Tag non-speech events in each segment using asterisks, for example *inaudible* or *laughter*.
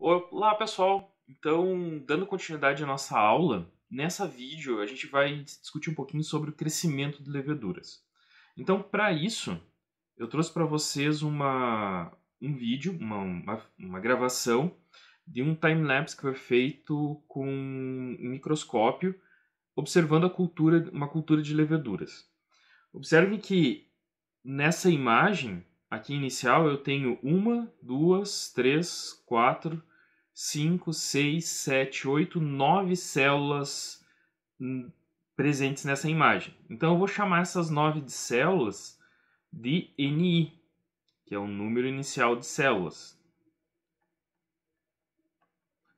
Olá pessoal, então dando continuidade à nossa aula, nessa vídeo a gente vai discutir um pouquinho sobre o crescimento de leveduras. Então para isso eu trouxe para vocês uma, um vídeo, uma, uma, uma gravação de um time-lapse que foi feito com um microscópio observando a cultura, uma cultura de leveduras. Observe que nessa imagem aqui inicial eu tenho uma, duas, três, quatro, 5, 6, 7, 8, 9 células hum, presentes nessa imagem. Então eu vou chamar essas 9 de células de NI, que é o número inicial de células.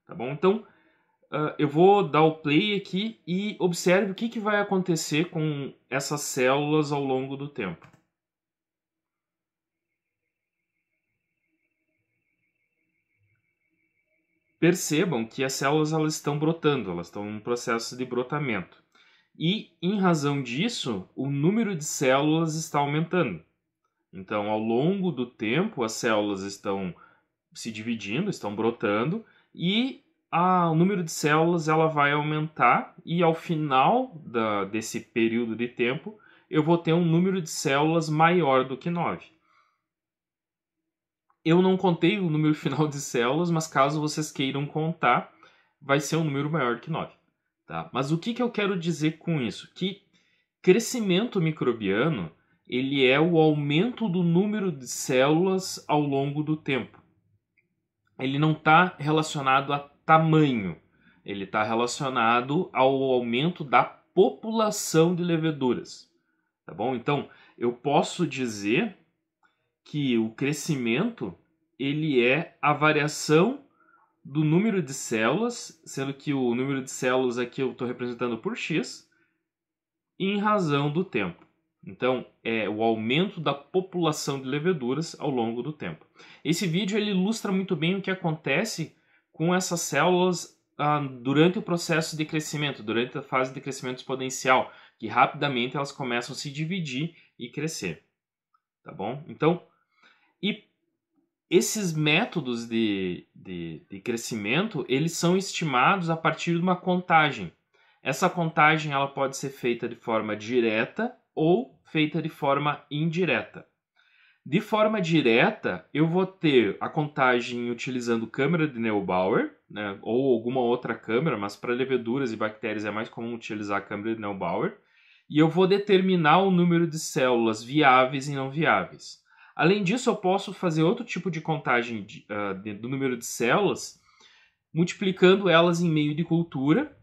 Tá bom? Então Uh, eu vou dar o play aqui e observe o que, que vai acontecer com essas células ao longo do tempo. percebam que as células elas estão brotando, elas estão em um processo de brotamento. E, em razão disso, o número de células está aumentando. Então, ao longo do tempo, as células estão se dividindo, estão brotando, e a, o número de células ela vai aumentar, e ao final da, desse período de tempo, eu vou ter um número de células maior do que 9. Eu não contei o número final de células, mas caso vocês queiram contar, vai ser um número maior que 9. Tá? Mas o que, que eu quero dizer com isso? Que crescimento microbiano ele é o aumento do número de células ao longo do tempo. Ele não está relacionado a tamanho, ele está relacionado ao aumento da população de leveduras. Tá bom? Então, eu posso dizer que o crescimento ele é a variação do número de células, sendo que o número de células aqui eu estou representando por x, em razão do tempo. Então, é o aumento da população de leveduras ao longo do tempo. Esse vídeo ele ilustra muito bem o que acontece com essas células ah, durante o processo de crescimento, durante a fase de crescimento exponencial, que rapidamente elas começam a se dividir e crescer. Tá bom? Então, e esses métodos de, de, de crescimento, eles são estimados a partir de uma contagem. Essa contagem ela pode ser feita de forma direta ou feita de forma indireta. De forma direta, eu vou ter a contagem utilizando câmera de Neubauer, né, ou alguma outra câmera, mas para leveduras e bactérias é mais comum utilizar a câmera de Neubauer, e eu vou determinar o número de células viáveis e não viáveis. Além disso, eu posso fazer outro tipo de contagem de, uh, do número de células, multiplicando elas em meio de cultura,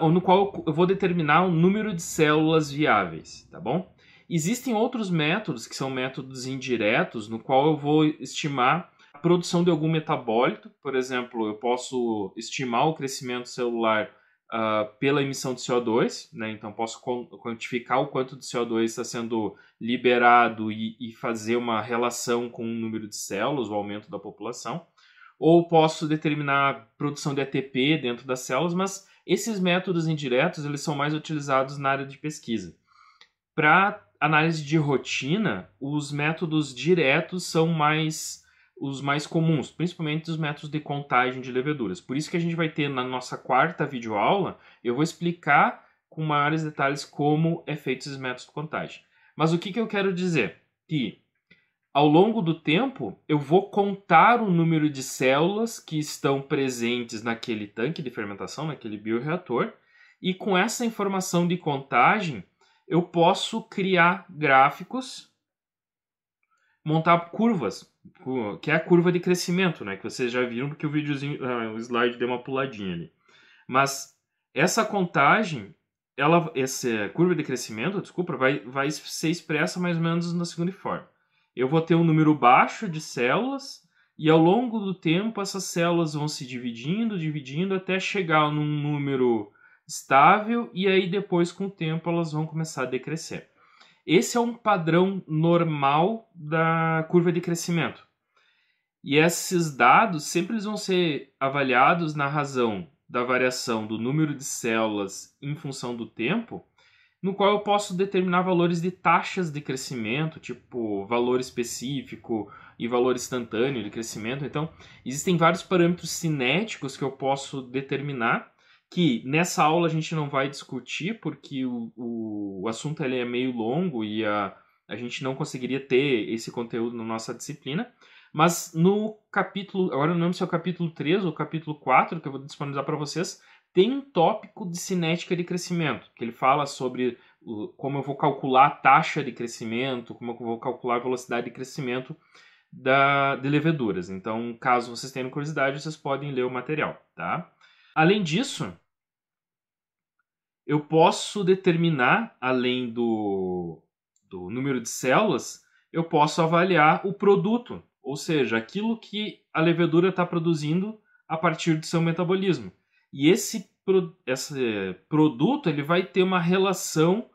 uh, no qual eu vou determinar o número de células viáveis, tá bom? Existem outros métodos, que são métodos indiretos, no qual eu vou estimar a produção de algum metabólito. Por exemplo, eu posso estimar o crescimento celular uh, pela emissão de CO2, né? então posso quantificar o quanto de CO2 está sendo liberado e, e fazer uma relação com o número de células, o aumento da população, ou posso determinar a produção de ATP dentro das células, mas esses métodos indiretos eles são mais utilizados na área de pesquisa. Para análise de rotina, os métodos diretos são mais os mais comuns, principalmente os métodos de contagem de leveduras. Por isso que a gente vai ter na nossa quarta videoaula, eu vou explicar com maiores detalhes como é feito esses métodos de contagem. Mas o que, que eu quero dizer? Que ao longo do tempo, eu vou contar o número de células que estão presentes naquele tanque de fermentação, naquele bioreator, e com essa informação de contagem, eu posso criar gráficos montar curvas, que é a curva de crescimento, né? Que vocês já viram porque o videozinho, *laughs* o slide deu uma puladinha ali. Mas essa contagem, ela, essa é, curva de crescimento, desculpa, vai, vai ser expressa mais ou menos na seguinte forma. Eu vou ter um número baixo de células e ao longo do tempo essas células vão se dividindo, dividindo até chegar num número estável e aí depois com o tempo elas vão começar a decrescer. Esse é um padrão normal da curva de crescimento. E esses dados sempre eles vão ser avaliados na razão da variação do número de células em função do tempo, no qual eu posso determinar valores de taxas de crescimento, tipo valor específico e valor instantâneo de crescimento. Então, existem vários parâmetros cinéticos que eu posso determinar que nessa aula a gente não vai discutir, porque o, o, assunto ele é meio longo e a, a gente não conseguiria ter esse conteúdo na nossa disciplina. Mas no capítulo, agora não lembro se é o capítulo 3 ou o capítulo 4, que eu vou disponibilizar para vocês, tem um tópico de cinética de crescimento, que ele fala sobre como eu vou calcular a taxa de crescimento, como eu vou calcular a velocidade de crescimento da, de leveduras. Então, caso vocês tenham curiosidade, vocês podem ler o material, tá? Além disso, eu posso determinar, além do, do número de células, eu posso avaliar o produto, ou seja, aquilo que a levedura está produzindo a partir do seu metabolismo. E esse, esse produto ele vai ter uma relação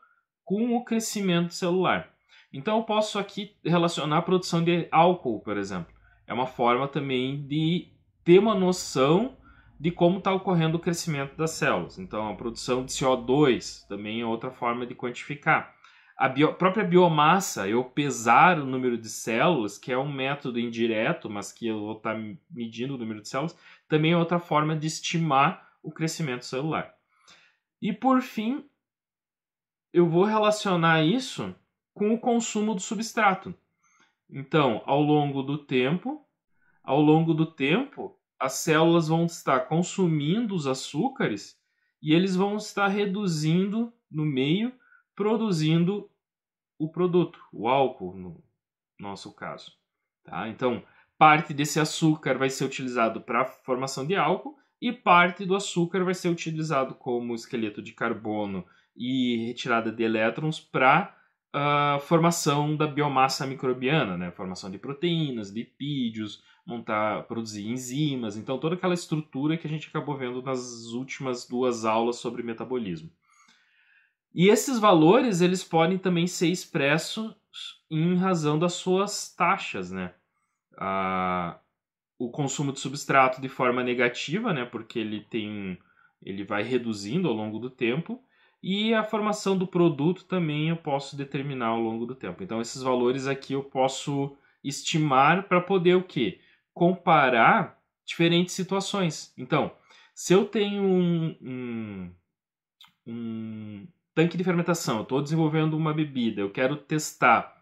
com o crescimento celular. Então eu posso aqui relacionar a produção de álcool, por exemplo. É uma forma também de ter uma noção de como está ocorrendo o crescimento das células. Então, a produção de CO2 também é outra forma de quantificar. A bio, própria biomassa, eu pesar o número de células, que é um método indireto, mas que eu vou estar tá medindo o número de células, também é outra forma de estimar o crescimento celular. E por fim, eu vou relacionar isso com o consumo do substrato. Então, ao longo do tempo, ao longo do tempo, as células vão estar consumindo os açúcares e eles vão estar reduzindo no meio, produzindo o produto, o álcool, no nosso caso. Tá? Então, parte desse açúcar vai ser utilizado para a formação de álcool e parte do açúcar vai ser utilizado como esqueleto de carbono e retirada de elétrons para a formação da biomassa microbiana, né? Formação de proteínas, lipídios, montar, produzir enzimas, então toda aquela estrutura que a gente acabou vendo nas últimas duas aulas sobre metabolismo. E esses valores eles podem também ser expressos em razão das suas taxas, né? a o consumo de substrato de forma negativa, né? Porque ele tem ele vai reduzindo ao longo do tempo e a formação do produto também eu posso determinar ao longo do tempo. Então, esses valores aqui eu posso estimar para poder o quê? Comparar diferentes situações. Então, se eu tenho um, um, um tanque de fermentação, estou desenvolvendo uma bebida, eu quero testar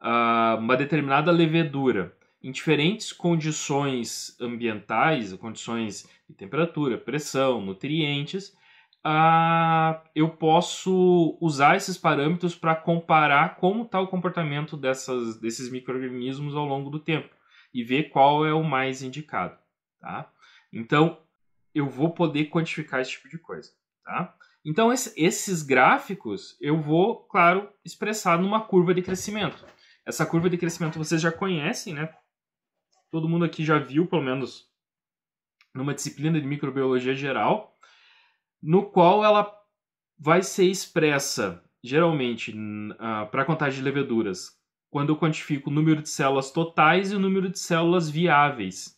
uh, uma determinada levedura em diferentes condições ambientais, condições de temperatura, pressão, nutrientes, ah, eu posso usar esses parâmetros para comparar como está o comportamento dessas, desses micro-organismos ao longo do tempo e ver qual é o mais indicado. Tá? Então, eu vou poder quantificar esse tipo de coisa. Tá? Então, esses gráficos eu vou, claro, expressar numa curva de crescimento. Essa curva de crescimento vocês já conhecem, né? Todo mundo aqui já viu, pelo menos, numa disciplina de microbiologia geral no qual ela vai ser expressa geralmente uh, ah, para contagem de leveduras quando eu quantifico o número de células totais e o número de células viáveis.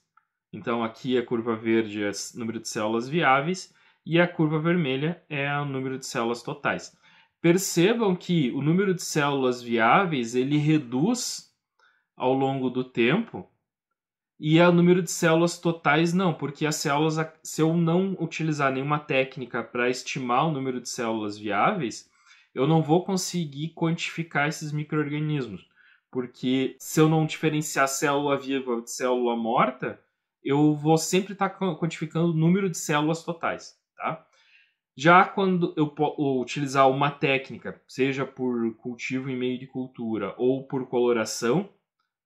Então aqui a curva verde é o número de células viáveis e a curva vermelha é o número de células totais. Percebam que o número de células viáveis ele reduz ao longo do tempo e é o número de células totais não, porque as células, se eu não utilizar nenhuma técnica para estimar o número de células viáveis, eu não vou conseguir quantificar esses micro-organismos. Porque se eu não diferenciar célula viva de célula morta, eu vou sempre estar tá quantificando o número de células totais. Tá? Já quando eu utilizar uma técnica, seja por cultivo em meio de cultura ou por coloração,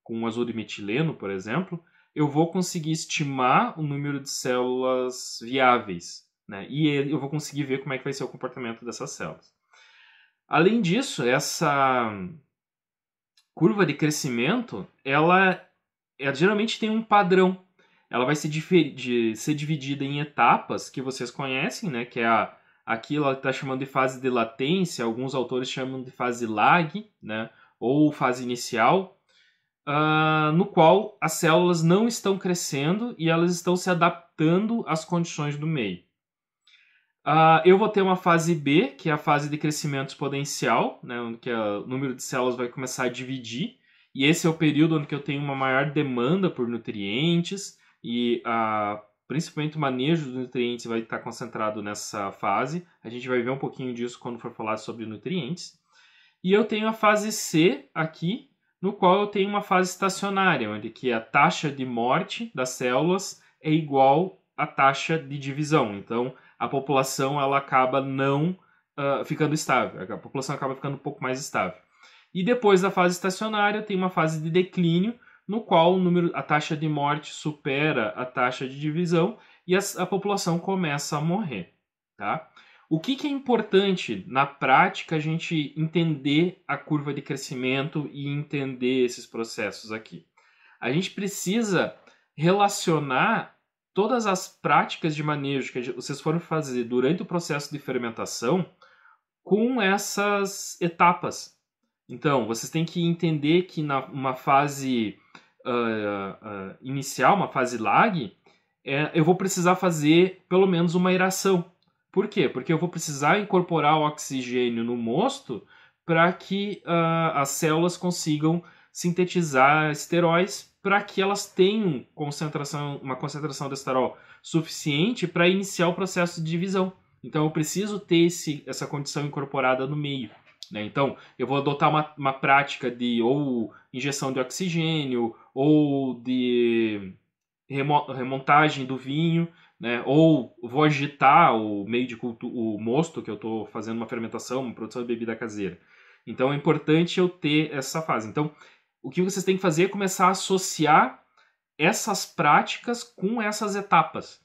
com azul de metileno, por exemplo, eu vou conseguir estimar o número de células viáveis, né? E eu vou conseguir ver como é que vai ser o comportamento dessas células. Além disso, essa curva de crescimento, ela, ela é, geralmente tem um padrão. Ela vai ser, de, ser dividida em etapas que vocês conhecem, né? Que é a, aqui ela está chamando de fase de latência, alguns autores chamam de fase lag, né? Ou fase inicial, uh, no qual as células não estão crescendo e elas estão se adaptando às condições do meio. Uh, eu vou ter uma fase B, que é a fase de crescimento exponencial, né, onde o número de células vai começar a dividir, e esse é o período onde eu tenho uma maior demanda por nutrientes e uh, principalmente o manejo dos nutrientes vai estar concentrado nessa fase. A gente vai ver um pouquinho disso quando for falar sobre nutrientes. E eu tenho a fase C aqui, no qual eu tenho uma fase estacionária, onde que a taxa de morte das células é igual à taxa de divisão. Então, a população ela acaba não uh, ficando estável, a população acaba ficando um pouco mais estável. E depois da fase estacionária tem uma fase de declínio, no qual o número, a taxa de morte supera a taxa de divisão e a, a população começa a morrer, tá? O que, que, é importante na prática a gente entender a curva de crescimento e entender esses processos aqui? A gente precisa relacionar todas as práticas de manejo que vocês foram fazer durante o processo de fermentação com essas etapas. Então, vocês têm que entender que numa fase uh, uh, inicial, uma fase lag, é, eu vou precisar fazer pelo menos uma iração. Por quê? Porque eu vou precisar incorporar o oxigênio no mosto para que uh, as células consigam sintetizar esteróis para que elas tenham concentração, uma concentração de esterol suficiente para iniciar o processo de divisão. Então eu preciso ter esse, essa condição incorporada no meio. Né? Então eu vou adotar uma, uma prática de ou injeção de oxigênio ou de remontagem do vinho né? Ou vou agitar o meio de cultura, o mosto que eu estou fazendo uma fermentação, uma produção de bebida caseira. Então é importante eu ter essa fase. Então, o que vocês têm que fazer é começar a associar essas práticas com essas etapas.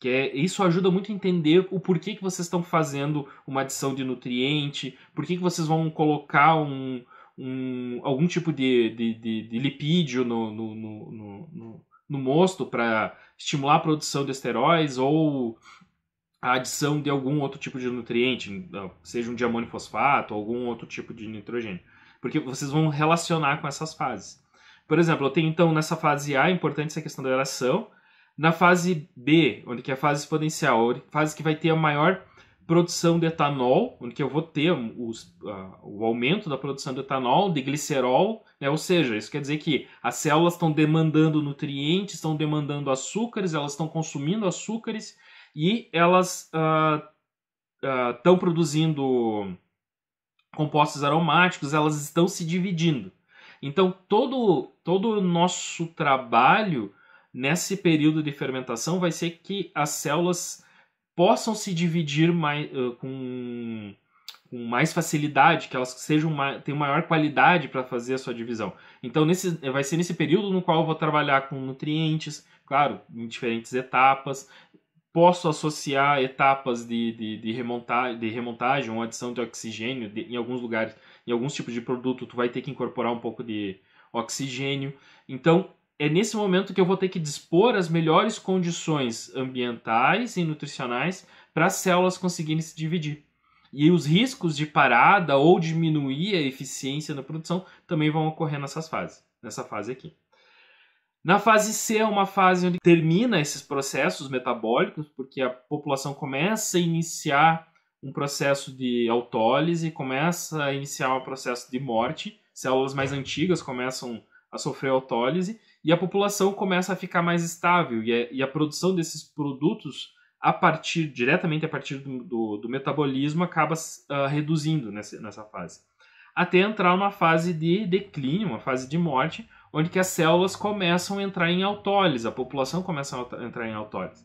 Que é, isso ajuda muito a entender o porquê que vocês estão fazendo uma adição de nutriente, porquê que vocês vão colocar um, um algum tipo de, de, de, de lipídio no, no, no, no no mosto para estimular a produção de esteróis ou a adição de algum outro tipo de nutriente, seja um diamônio fosfato, ou algum outro tipo de nitrogênio. Porque vocês vão relacionar com essas fases. Por exemplo, eu tenho então nessa fase A, é importante essa questão da aeração. Na fase B, onde que é a fase exponencial, a fase que vai ter a maior produção de etanol, onde eu vou ter os, uh, o aumento da produção de etanol, de glicerol, né? ou seja, isso quer dizer que as células estão demandando nutrientes, estão demandando açúcares, elas estão consumindo açúcares e elas estão ah, ah, uh, uh, produzindo compostos aromáticos, elas estão se dividindo. Então, todo, todo o nosso trabalho nesse período de fermentação vai ser que as células possam se dividir mais, uh, com, com, mais facilidade, que elas sejam tenham maior qualidade para fazer a sua divisão. Então, nesse, eh, vai ser nesse período no qual eu vou trabalhar com nutrientes, claro, em diferentes etapas. Posso associar etapas de, de, de, remontagem, de remontagem ou adição de oxigênio. De, em alguns lugares, em alguns tipos de produto, tu vai ter que incorporar um pouco de oxigênio. Então, é nesse momento que eu vou ter que dispor as melhores condições ambientais e nutricionais para as células conseguirem se dividir. E os riscos de parada ou diminuir a eficiência na produção também vão ocorrer nessas fases, nessa fase aqui. Na fase C é uma fase onde termina esses processos metabólicos, porque a população começa a iniciar um processo de autólise, começa a iniciar um processo de morte, células mais antigas começam a sofrer autólise, e a população começa a ficar mais estável e a, e a produção desses produtos a partir diretamente a partir do, do, do metabolismo acaba uh, reduzindo nessa, nessa fase até entrar numa fase de declínio, uma fase de morte, onde que as células começam a entrar em autólise, a população começa a entrar em autólise.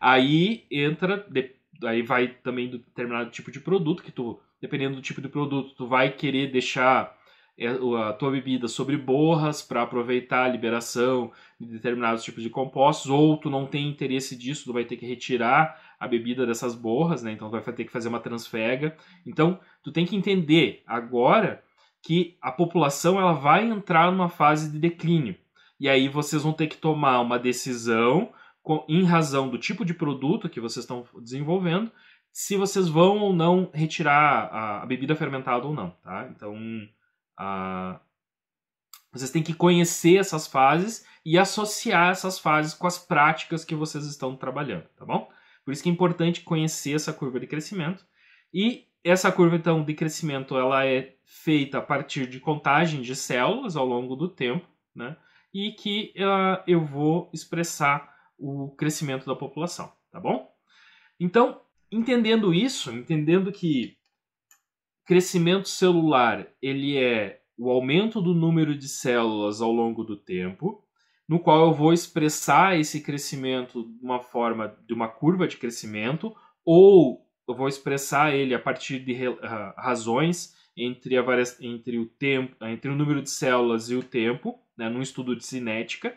Aí entra, de, aí vai também do determinado tipo de produto que tu, dependendo do tipo de produto, tu vai querer deixar é a tua bebida sobre borras para aproveitar a liberação de determinados tipos de compostos, ou tu não tem interesse disso, tu vai ter que retirar a bebida dessas borras, né? Então tu vai ter que fazer uma transfega. Então, tu tem que entender agora que a população ela vai entrar numa fase de declínio. E aí vocês vão ter que tomar uma decisão em razão do tipo de produto que vocês estão desenvolvendo, se vocês vão ou não retirar a, a bebida fermentada ou não, tá? Então, a, vocês têm que conhecer essas fases e associar essas fases com as práticas que vocês estão trabalhando, tá bom? Por isso que é importante conhecer essa curva de crescimento. E essa curva então de crescimento ela é feita a partir de contagem de células ao longo do tempo, né? E que uh, eu vou expressar o crescimento da população, tá bom? Então, entendendo isso, entendendo que Crescimento celular, ele é o aumento do número de células ao longo do tempo, no qual eu vou expressar esse crescimento de uma forma de uma curva de crescimento, ou eu vou expressar ele a partir de ah, razões entre, a varia... entre, o, tempo... Ah, entre o número de células e o tempo, né, num estudo de cinética,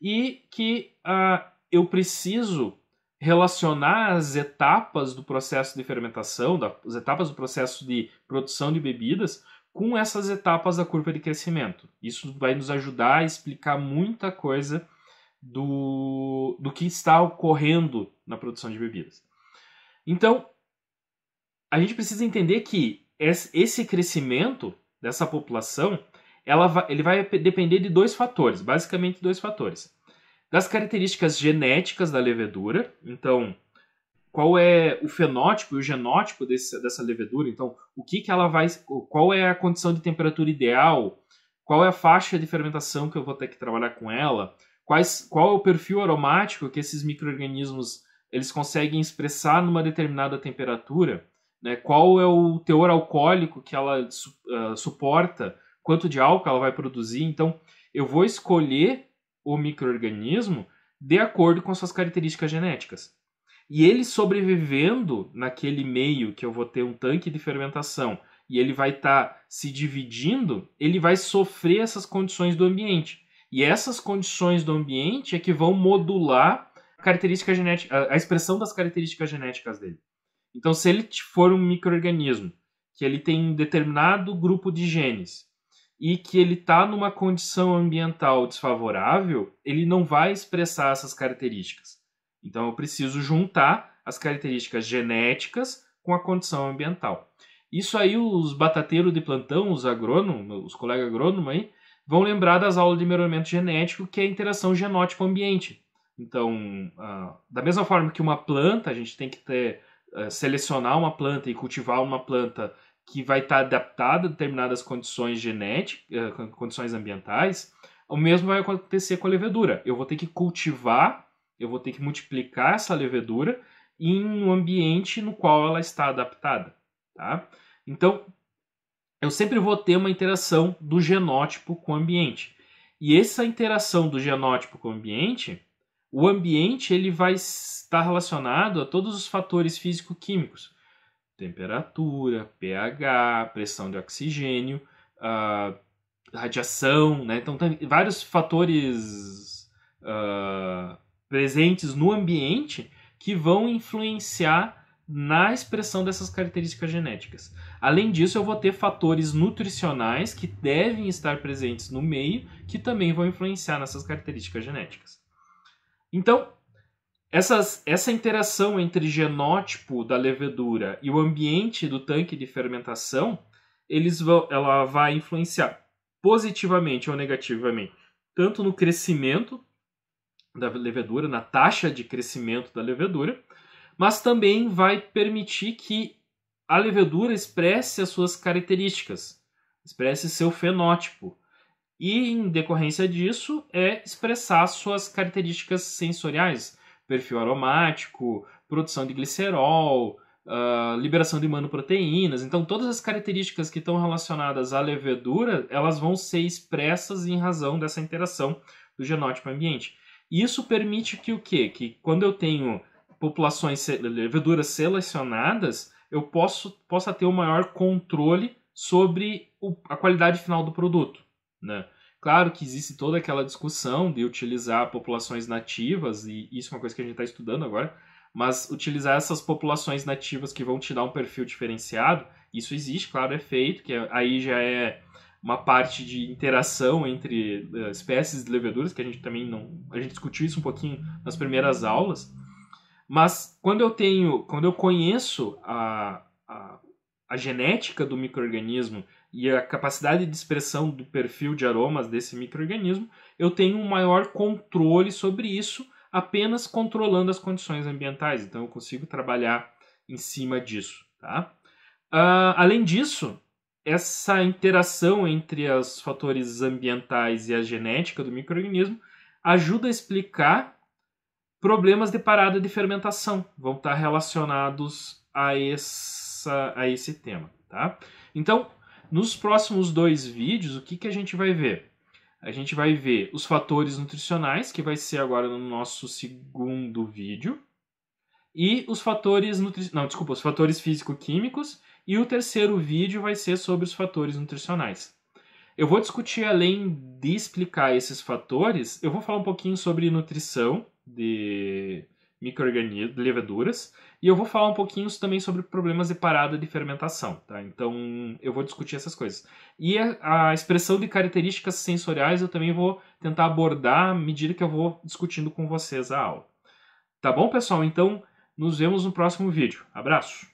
e que uh, eu preciso relacionar as etapas do processo de fermentação, as etapas do processo de produção de bebidas, com essas etapas da curva de crescimento. Isso vai nos ajudar a explicar muita coisa do, do que está ocorrendo na produção de bebidas. Então, a gente precisa entender que esse crescimento dessa população, ela vai, ele vai depender de dois fatores, basicamente dois fatores das características genéticas da levedura. Então, qual é o fenótipo e o genótipo desse, dessa levedura? Então, o que, que ela vai. Qual é a condição de temperatura ideal? Qual é a faixa de fermentação que eu vou ter que trabalhar com ela? Quais, qual é o perfil aromático que esses micro-organismos eles conseguem expressar numa determinada temperatura? Né? Qual é o teor alcoólico que ela uh, suporta? Quanto de álcool ela vai produzir? Então, eu vou escolher o microorganismo de acordo com suas características genéticas. E ele sobrevivendo naquele meio que eu vou ter um tanque de fermentação e ele vai estar tá se dividindo, ele vai sofrer essas condições do ambiente. E essas condições do ambiente é que vão modular a, característica genética, a expressão das características genéticas dele. Então, se ele for um microorganismo que ele tem um determinado grupo de genes e que ele está numa condição ambiental desfavorável, ele não vai expressar essas características. Então eu preciso juntar as características genéticas com a condição ambiental. Isso aí os batateiros de plantão, os agrônomos, os colegas agrônomos aí, vão lembrar das aulas de melhoramento genético, que é a interação genótipo-ambiente. Então, ah, da mesma forma que uma planta, a gente tem que ter, eh, selecionar uma planta e cultivar uma planta que vai estar tá adaptada a determinadas condições genéticas, eh, condições ambientais, o mesmo vai acontecer com a levedura. Eu vou ter que cultivar, eu vou ter que multiplicar essa levedura em um ambiente no qual ela está adaptada, tá? Então, eu sempre vou ter uma interação do genótipo com o ambiente. E essa interação do genótipo com o ambiente, o ambiente ele vai estar tá relacionado a todos os fatores físico-químicos temperatura, pH, pressão de oxigênio, uh, radiação, né? Então tem vários fatores uh, presentes no ambiente que vão influenciar na expressão dessas características genéticas. Além disso, eu vou ter fatores nutricionais que devem estar presentes no meio, que também vão influenciar nessas características genéticas. Então, essas, essa interação entre genótipo da levedura e o ambiente do tanque de fermentação, eles vão, ela vai influenciar positivamente ou negativamente, tanto no crescimento da levedura, na taxa de crescimento da levedura, mas também vai permitir que a levedura expresse as suas características, expresse seu fenótipo, e, em decorrência disso, é expressar suas características sensoriais, perfil aromático, produção de glicerol, uh, liberação de manoproteínas. Então, todas as características que estão relacionadas à levedura, elas vão ser expressas em razão dessa interação do genótipo ambiente. Isso permite que o quê? Que quando eu tenho populações leveduras selecionadas, eu posso, possa ter um maior controle sobre o, a qualidade final do produto, né? Claro que existe toda aquela discussão de utilizar populações nativas, e isso é uma coisa que a gente está estudando agora, mas utilizar essas populações nativas que vão te dar um perfil diferenciado, isso existe, claro, é feito, que é, aí já é uma parte de interação entre eh, espécies de leveduras, que a gente também não. A gente discutiu isso um pouquinho nas primeiras aulas. Mas quando eu tenho. Quando eu conheço a, a, a genética do microorganismo e a capacidade de expressão do perfil de aromas desse microorganismo, eu tenho um maior controle sobre isso apenas controlando as condições ambientais. Então eu consigo trabalhar em cima disso. Tá? Uh, além disso, essa interação entre os fatores ambientais e a genética do microorganismo ajuda a explicar problemas de parada de fermentação. Vão estar relacionados a, essa, a esse tema. Tá? Então, nos próximos dois vídeos, o que, que a gente vai ver? A gente vai ver os fatores nutricionais, que vai ser agora no nosso segundo vídeo, e os fatores nutri... não, desculpa, os fatores físico-químicos, e o terceiro vídeo vai ser sobre os fatores nutricionais. Eu vou discutir além de explicar esses fatores, eu vou falar um pouquinho sobre nutrição de microorganismos, leveduras, e eu vou falar um pouquinho também sobre problemas de parada de fermentação, tá? Então eu vou discutir essas coisas. E a, a expressão de características sensoriais eu também vou tentar abordar à medida que eu vou discutindo com vocês a aula. Tá bom, pessoal? Então nos vemos no próximo vídeo. Abraço!